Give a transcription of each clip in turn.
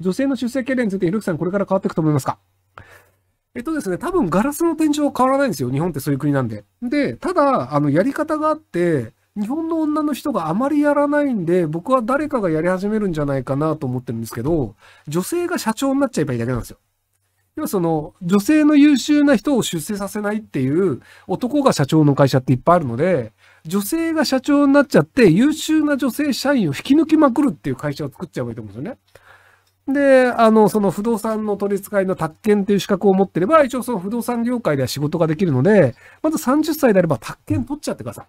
女性の出世経念について、ひろきさん、これから変わっていくと思いますかえっとですね、多分ガラスの天井は変わらないんですよ。日本ってそういう国なんで。で、ただ、あの、やり方があって、日本の女の人があまりやらないんで、僕は誰かがやり始めるんじゃないかなと思ってるんですけど、女性が社長になっちゃえばいいだけなんですよ。要はその、女性の優秀な人を出世させないっていう男が社長の会社っていっぱいあるので、女性が社長になっちゃって優秀な女性社員を引き抜きまくるっていう会社を作っちゃえばいいと思うんですよね。で、あの、その不動産の取り扱いの宅建っていう資格を持ってれば、一応その不動産業界では仕事ができるので、まず30歳であれば宅建取っちゃってくださ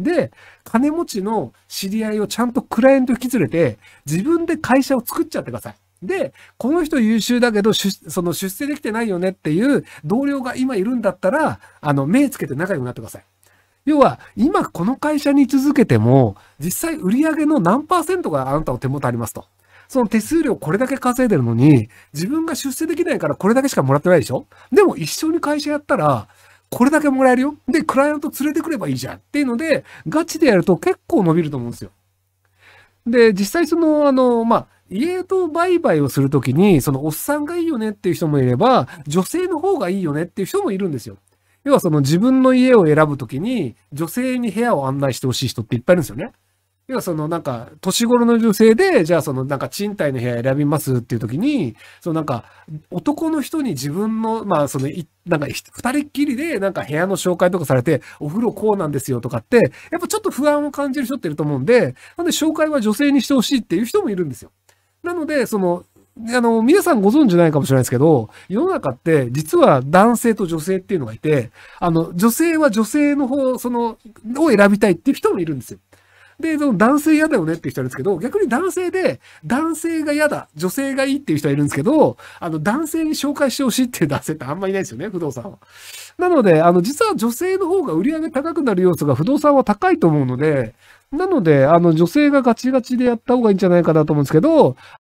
い。で、金持ちの知り合いをちゃんとクライアント引き連れて、自分で会社を作っちゃってください。で、この人優秀だけど、その出世できてないよねっていう同僚が今いるんだったら、あの、目つけて仲良くなってください。要は、今この会社に居続けても、実際売上の何パーセントがあなたの手元ありますと。その手数料これだけ稼いでるのに、自分が出世できないからこれだけしかもらってないでしょでも一緒に会社やったら、これだけもらえるよ。で、クライアント連れてくればいいじゃんっていうので、ガチでやると結構伸びると思うんですよ。で、実際その、あの、まあ、家と売買をするときに、そのおっさんがいいよねっていう人もいれば、女性の方がいいよねっていう人もいるんですよ。要はその自分の家を選ぶときに、女性に部屋を案内してほしい人っていっぱいいるんですよね。要はそのなんか、年頃の女性で、じゃあそのなんか賃貸の部屋選びますっていう時に、そのなんか、男の人に自分の、まあその、なんか二人っきりでなんか部屋の紹介とかされて、お風呂こうなんですよとかって、やっぱちょっと不安を感じる人っていると思うんで、なんで紹介は女性にしてほしいっていう人もいるんですよ。なので、その、あの、皆さんご存知ないかもしれないですけど、世の中って実は男性と女性っていうのがいて、あの、女性は女性の方、その、を選びたいっていう人もいるんですよ。で、その男性嫌だよねっていう人いるんですけど、逆に男性で、男性が嫌だ、女性がいいっていう人はいるんですけど、あの、男性に紹介してほしいっていう男性ってあんまりいないですよね、不動産は。なので、あの、実は女性の方が売り上げ高くなる要素が不動産は高いと思うので、なので、あの、女性がガチガチでやった方がいいんじゃないかなと思うんですけど、